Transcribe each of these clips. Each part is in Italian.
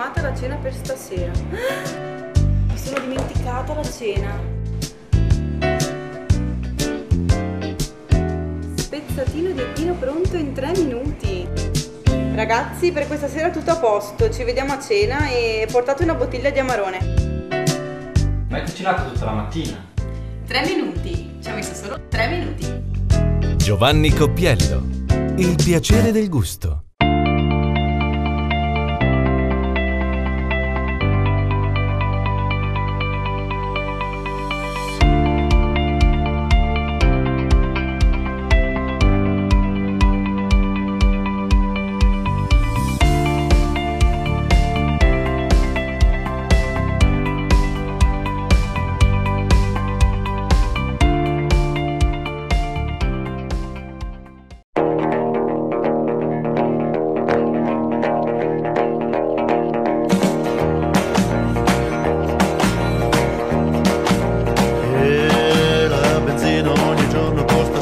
programmata la cena per stasera. Mi sono dimenticata la cena. Spezzatino di vino pronto in tre minuti. Ragazzi, per questa sera tutto a posto. Ci vediamo a cena e portate una bottiglia di amarone. Ma hai cucinato tutta la mattina? Tre minuti. Ci ha messo solo tre minuti. Giovanni Coppiello. Il piacere del gusto.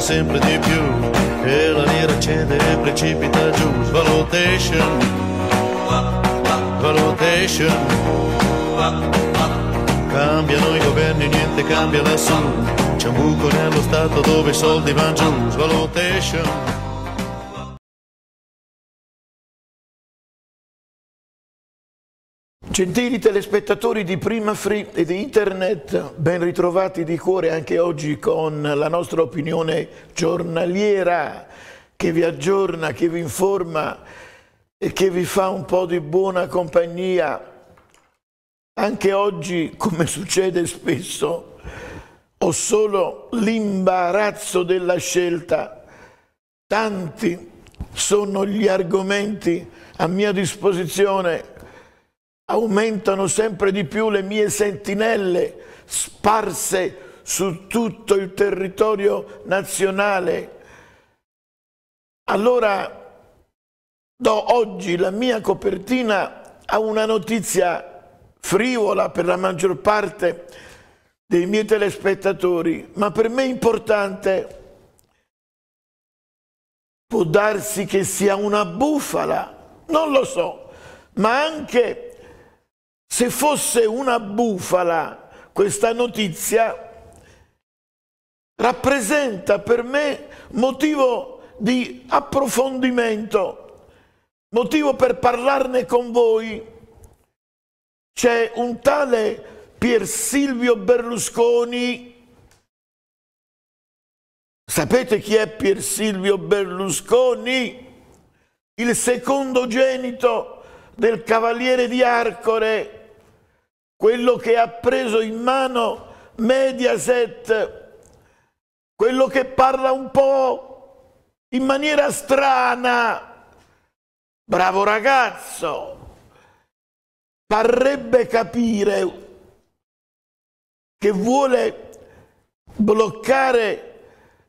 sempre di più e la lira cede e precipita giù. Svalutation, valutation. Cambiano i governi, niente cambia lassù. C'è un buco nello Stato dove i soldi vanno giù. Svalutation. Gentili telespettatori di Prima Free e di Internet, ben ritrovati di cuore anche oggi con la nostra opinione giornaliera che vi aggiorna, che vi informa e che vi fa un po' di buona compagnia. Anche oggi, come succede spesso, ho solo l'imbarazzo della scelta. Tanti sono gli argomenti a mia disposizione aumentano sempre di più le mie sentinelle sparse su tutto il territorio nazionale. Allora do oggi la mia copertina a una notizia frivola per la maggior parte dei miei telespettatori, ma per me importante. Può darsi che sia una bufala, non lo so, ma anche se fosse una bufala questa notizia, rappresenta per me motivo di approfondimento, motivo per parlarne con voi. C'è un tale Pier Silvio Berlusconi. Sapete chi è Pier Silvio Berlusconi? Il secondogenito del cavaliere di Arcore quello che ha preso in mano Mediaset, quello che parla un po' in maniera strana. Bravo ragazzo, parrebbe capire che vuole bloccare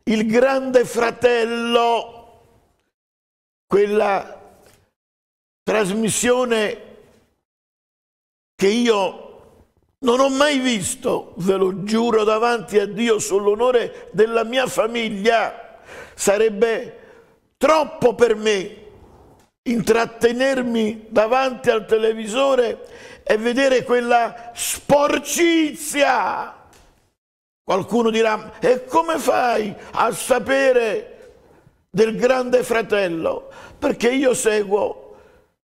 il grande fratello, quella trasmissione che io non ho mai visto, ve lo giuro davanti a Dio, sull'onore della mia famiglia. Sarebbe troppo per me intrattenermi davanti al televisore e vedere quella sporcizia. Qualcuno dirà, e come fai a sapere del grande fratello? Perché io seguo,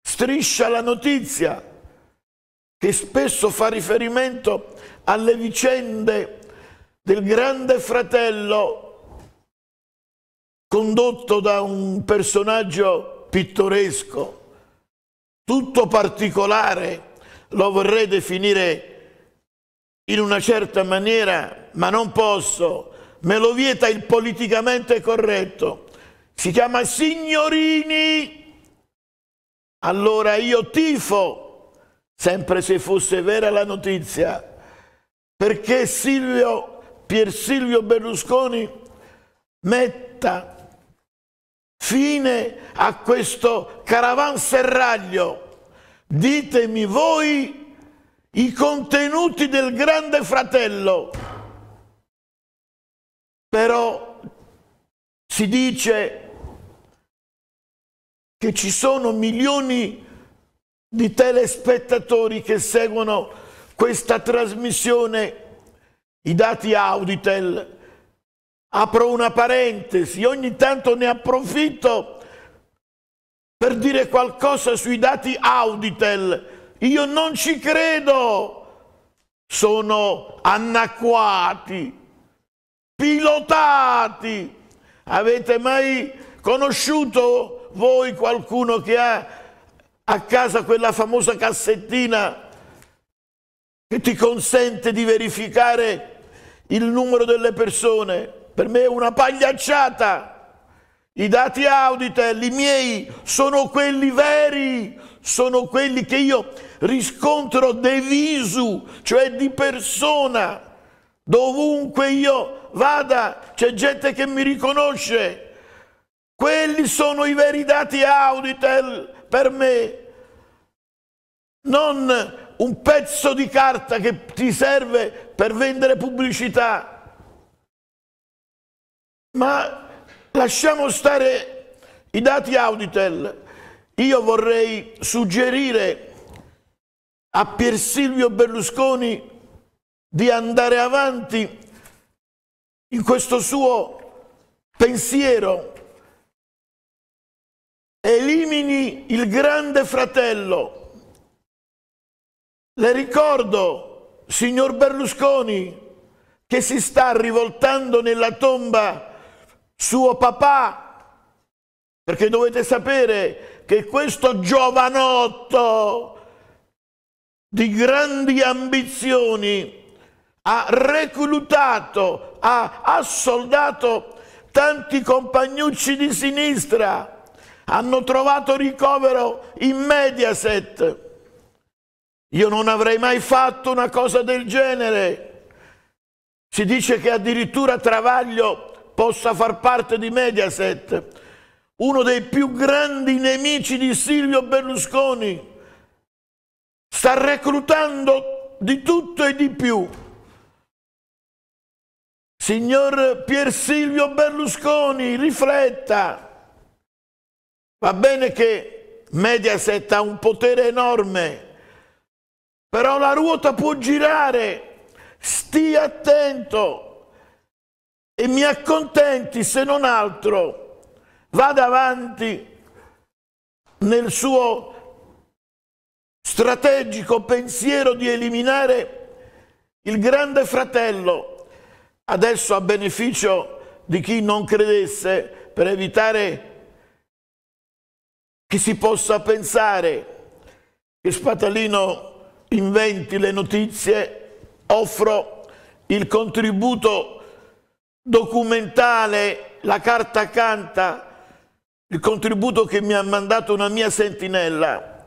striscia la notizia, che spesso fa riferimento alle vicende del grande fratello condotto da un personaggio pittoresco, tutto particolare, lo vorrei definire in una certa maniera, ma non posso, me lo vieta il politicamente corretto. Si chiama Signorini. Allora io tifo sempre se fosse vera la notizia, perché Silvio, Pier Silvio Berlusconi metta fine a questo caravanserraglio. Ditemi voi i contenuti del grande fratello. Però si dice che ci sono milioni di di telespettatori che seguono questa trasmissione, i dati Auditel. Apro una parentesi, ogni tanto ne approfitto per dire qualcosa sui dati Auditel. Io non ci credo, sono anacquati, pilotati. Avete mai conosciuto voi qualcuno che ha a casa quella famosa cassettina che ti consente di verificare il numero delle persone. Per me è una pagliacciata. I dati Auditel, i miei, sono quelli veri, sono quelli che io riscontro de visu, cioè di persona. Dovunque io vada c'è gente che mi riconosce. Quelli sono i veri dati Auditel per me non un pezzo di carta che ti serve per vendere pubblicità, ma lasciamo stare i dati Auditel. Io vorrei suggerire a Pier Silvio Berlusconi di andare avanti in questo suo pensiero elimini il grande fratello. Le ricordo, signor Berlusconi, che si sta rivoltando nella tomba suo papà, perché dovete sapere che questo giovanotto di grandi ambizioni ha reclutato, ha assoldato tanti compagnucci di sinistra hanno trovato ricovero in Mediaset. Io non avrei mai fatto una cosa del genere. Si dice che addirittura Travaglio possa far parte di Mediaset, uno dei più grandi nemici di Silvio Berlusconi. Sta reclutando di tutto e di più. Signor Pier Silvio Berlusconi, rifletta. Va bene che Mediaset ha un potere enorme, però la ruota può girare, stia attento e mi accontenti se non altro, vada avanti nel suo strategico pensiero di eliminare il grande fratello, adesso a beneficio di chi non credesse, per evitare che si possa pensare che Spatalino inventi le notizie, offro il contributo documentale, la carta canta, il contributo che mi ha mandato una mia sentinella.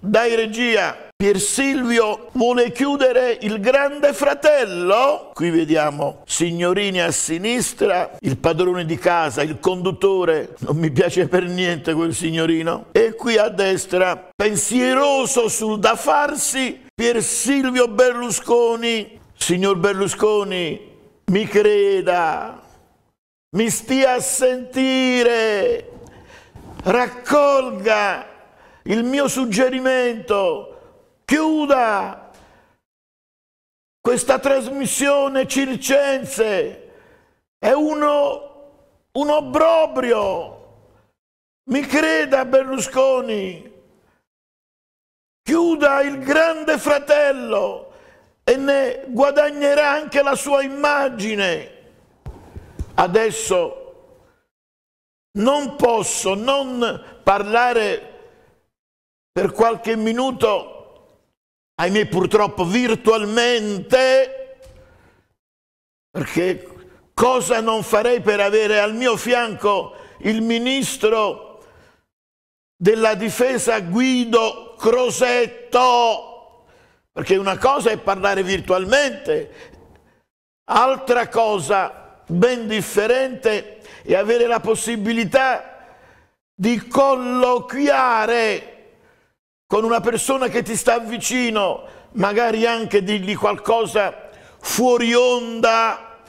Dai regia! Pier Silvio vuole chiudere il grande fratello? Qui vediamo signorini a sinistra, il padrone di casa, il conduttore, non mi piace per niente quel signorino. E qui a destra, pensieroso sul da farsi, Pier Silvio Berlusconi. Signor Berlusconi, mi creda, mi stia a sentire, raccolga il mio suggerimento chiuda questa trasmissione circense, è uno, un obbrobrio. Mi creda Berlusconi, chiuda il grande fratello e ne guadagnerà anche la sua immagine. Adesso non posso non parlare per qualche minuto ahimè purtroppo virtualmente, perché cosa non farei per avere al mio fianco il ministro della difesa Guido Crosetto, perché una cosa è parlare virtualmente, altra cosa ben differente è avere la possibilità di colloquiare con una persona che ti sta vicino, magari anche dirgli qualcosa fuori onda,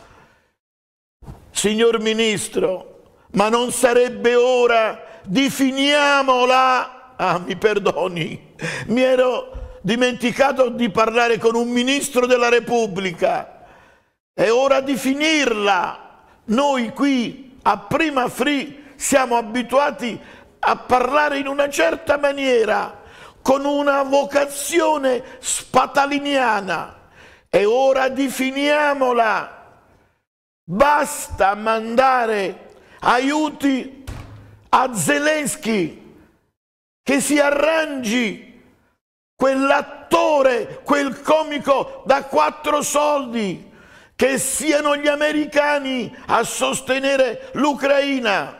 signor Ministro, ma non sarebbe ora, definiamola, ah mi perdoni, mi ero dimenticato di parlare con un Ministro della Repubblica, è ora di finirla, noi qui a Prima Free siamo abituati a parlare in una certa maniera, con una vocazione spataliniana e ora definiamola. Basta mandare aiuti a Zelensky che si arrangi quell'attore, quel comico da quattro soldi, che siano gli americani a sostenere l'Ucraina.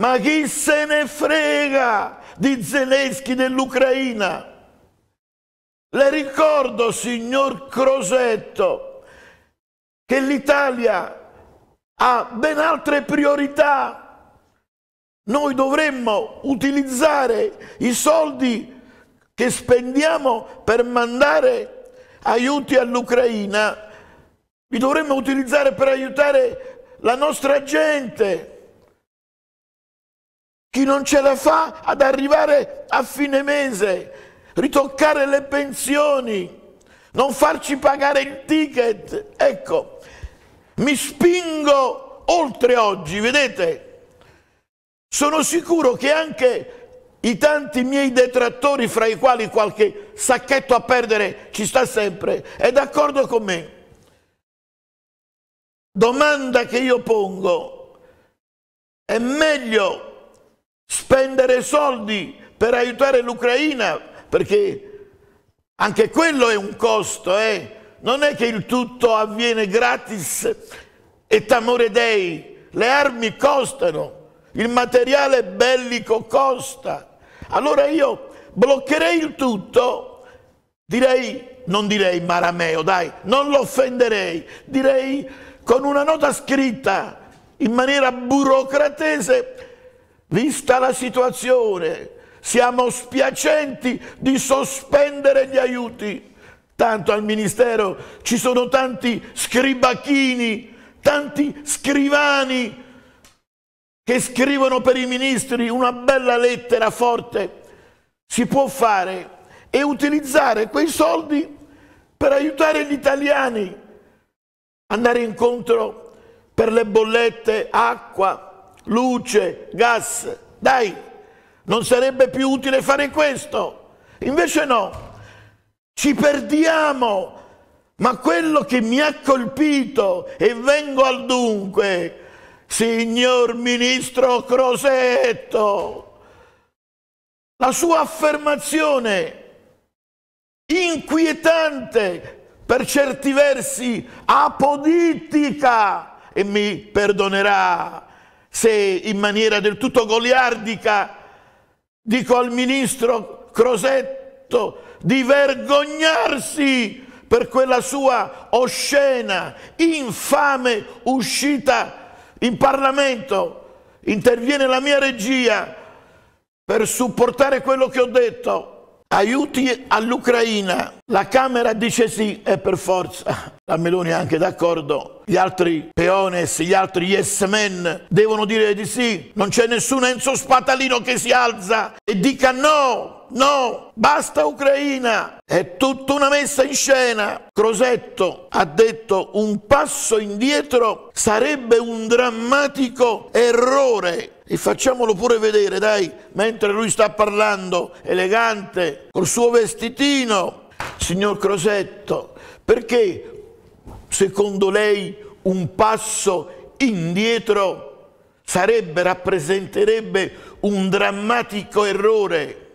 Ma chi se ne frega? di Zelensky nell'Ucraina. Le ricordo, signor Crosetto, che l'Italia ha ben altre priorità. Noi dovremmo utilizzare i soldi che spendiamo per mandare aiuti all'Ucraina, li dovremmo utilizzare per aiutare la nostra gente, chi non ce la fa ad arrivare a fine mese, ritoccare le pensioni, non farci pagare il ticket. Ecco, mi spingo oltre oggi, vedete? Sono sicuro che anche i tanti miei detrattori, fra i quali qualche sacchetto a perdere ci sta sempre, è d'accordo con me. Domanda che io pongo, è meglio spendere soldi per aiutare l'Ucraina, perché anche quello è un costo, eh? non è che il tutto avviene gratis e tamore dei, le armi costano, il materiale bellico costa. Allora io bloccherei il tutto, direi, non direi marameo, dai, non lo offenderei, direi con una nota scritta in maniera burocratese Vista la situazione, siamo spiacenti di sospendere gli aiuti. Tanto al Ministero ci sono tanti scribacchini, tanti scrivani che scrivono per i ministri una bella lettera forte. Si può fare e utilizzare quei soldi per aiutare gli italiani, andare incontro per le bollette, acqua, luce, gas, dai, non sarebbe più utile fare questo. Invece no, ci perdiamo, ma quello che mi ha colpito, e vengo al dunque, signor ministro Crosetto, la sua affermazione inquietante, per certi versi apoditica, e mi perdonerà se in maniera del tutto goliardica dico al ministro Crosetto di vergognarsi per quella sua oscena, infame uscita in Parlamento. Interviene la mia regia per supportare quello che ho detto aiuti all'Ucraina. La Camera dice sì e per forza, la Meloni è anche d'accordo, gli altri peones, gli altri yes men devono dire di sì, non c'è nessun Enzo Spatalino che si alza e dica no. No, basta Ucraina, è tutta una messa in scena. Crosetto ha detto un passo indietro sarebbe un drammatico errore e facciamolo pure vedere, dai, mentre lui sta parlando, elegante, col suo vestitino, signor Crosetto, perché secondo lei un passo indietro sarebbe, rappresenterebbe un drammatico errore?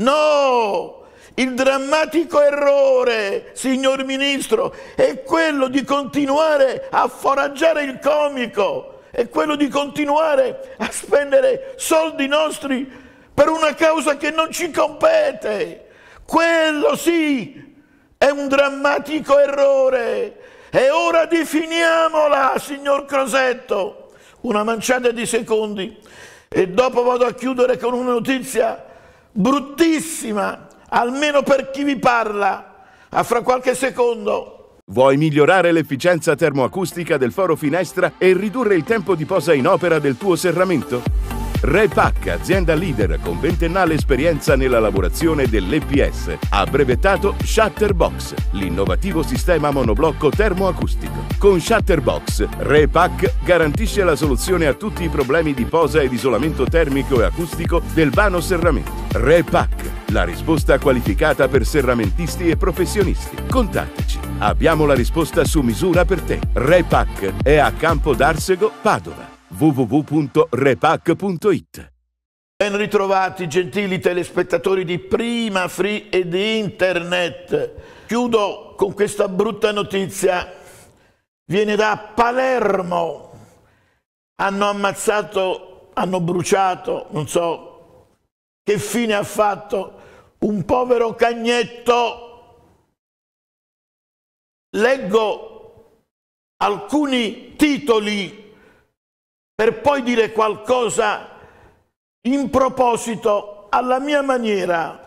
No! Il drammatico errore, signor Ministro, è quello di continuare a foraggiare il comico, è quello di continuare a spendere soldi nostri per una causa che non ci compete. Quello sì è un drammatico errore. E ora definiamola, signor Crosetto, una manciata di secondi. E dopo vado a chiudere con una notizia bruttissima, almeno per chi vi parla. A ah, fra qualche secondo. Vuoi migliorare l'efficienza termoacustica del foro finestra e ridurre il tempo di posa in opera del tuo serramento? Repac, azienda leader con ventennale esperienza nella lavorazione dell'EPS, ha brevettato Shutterbox, l'innovativo sistema monoblocco termoacustico. Con Shutterbox, Repac garantisce la soluzione a tutti i problemi di posa ed isolamento termico e acustico del vano serramento. Repac, la risposta qualificata per serramentisti e professionisti. Contattaci Abbiamo la risposta su misura per te. Repack è a Campo d'Arsego, Padova. www.repack.it Ben ritrovati gentili telespettatori di Prima Free e di Internet. Chiudo con questa brutta notizia. Viene da Palermo. Hanno ammazzato, hanno bruciato, non so che fine ha fatto, un povero cagnetto leggo alcuni titoli per poi dire qualcosa in proposito alla mia maniera.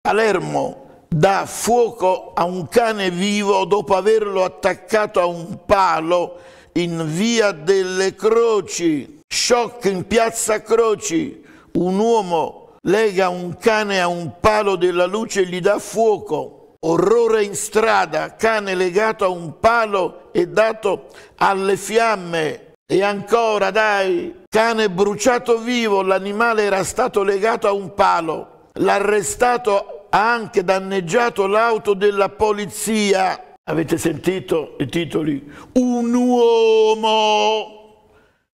Palermo dà fuoco a un cane vivo dopo averlo attaccato a un palo in via delle Croci. Shock in piazza Croci. Un uomo lega un cane a un palo della luce e gli dà fuoco. Orrore in strada, cane legato a un palo e dato alle fiamme. E ancora, dai, cane bruciato vivo, l'animale era stato legato a un palo. L'arrestato ha anche danneggiato l'auto della polizia. Avete sentito i titoli? Un uomo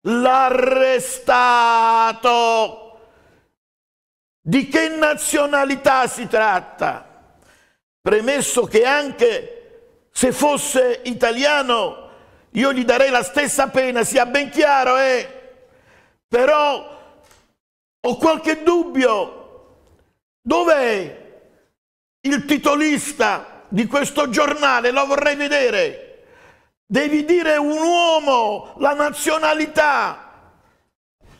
l'arrestato. Di che nazionalità si tratta? premesso che anche se fosse italiano io gli darei la stessa pena, sia ben chiaro, eh? però ho qualche dubbio. Dov'è il titolista di questo giornale? Lo vorrei vedere. Devi dire un uomo, la nazionalità.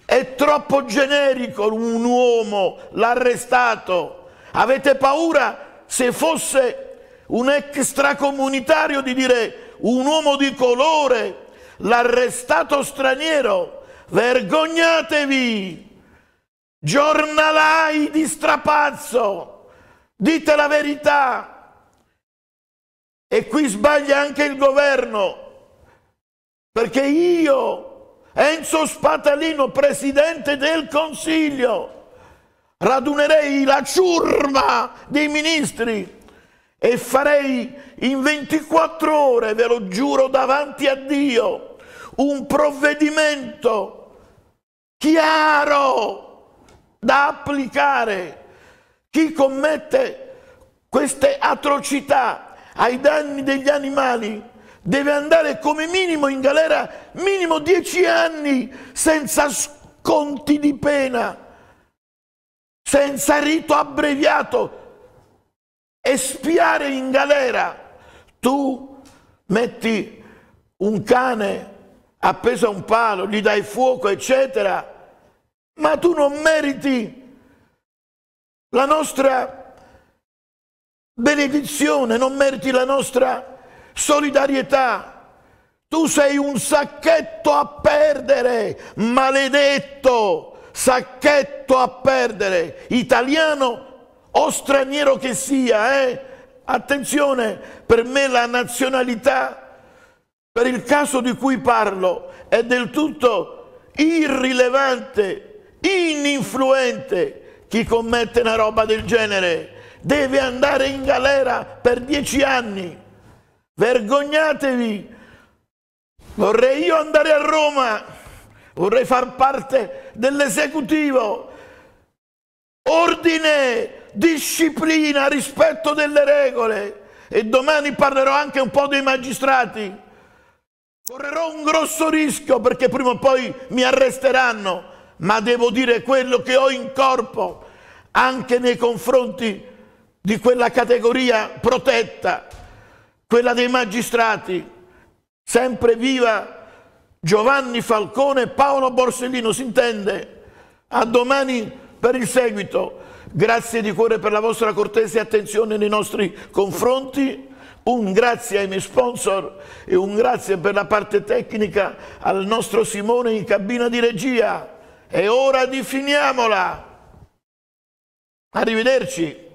È troppo generico un uomo, l'ha arrestato, Avete paura se fosse un extracomunitario di dire un uomo di colore, l'arrestato straniero, vergognatevi, giornalai di strapazzo, dite la verità. E qui sbaglia anche il governo, perché io, Enzo Spatalino, presidente del Consiglio, radunerei la ciurma dei ministri e farei in 24 ore, ve lo giuro davanti a Dio, un provvedimento chiaro da applicare. Chi commette queste atrocità ai danni degli animali deve andare come minimo in galera minimo 10 anni senza sconti di pena senza rito abbreviato e spiare in galera. Tu metti un cane appeso a un palo, gli dai fuoco, eccetera, ma tu non meriti la nostra benedizione, non meriti la nostra solidarietà. Tu sei un sacchetto a perdere, maledetto sacchetto a perdere, italiano o straniero che sia, eh? attenzione, per me la nazionalità, per il caso di cui parlo, è del tutto irrilevante, ininfluente chi commette una roba del genere. Deve andare in galera per dieci anni. Vergognatevi. Vorrei io andare a Roma vorrei far parte dell'esecutivo. Ordine, disciplina, rispetto delle regole. E domani parlerò anche un po' dei magistrati. Correrò un grosso rischio perché prima o poi mi arresteranno, ma devo dire quello che ho in corpo anche nei confronti di quella categoria protetta, quella dei magistrati, sempre viva Giovanni Falcone e Paolo Borsellino, si intende? A domani per il seguito. Grazie di cuore per la vostra cortese attenzione nei nostri confronti un grazie ai miei sponsor e un grazie per la parte tecnica al nostro Simone in cabina di regia. E ora di finiamola. Arrivederci.